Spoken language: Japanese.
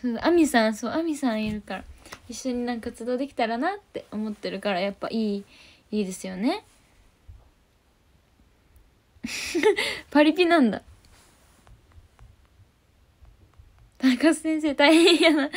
そうあみさんそうあみさんいるから一緒になんか活動できたらなって思ってるからやっぱいいいいですよね パリピなんだ高須先生大変やな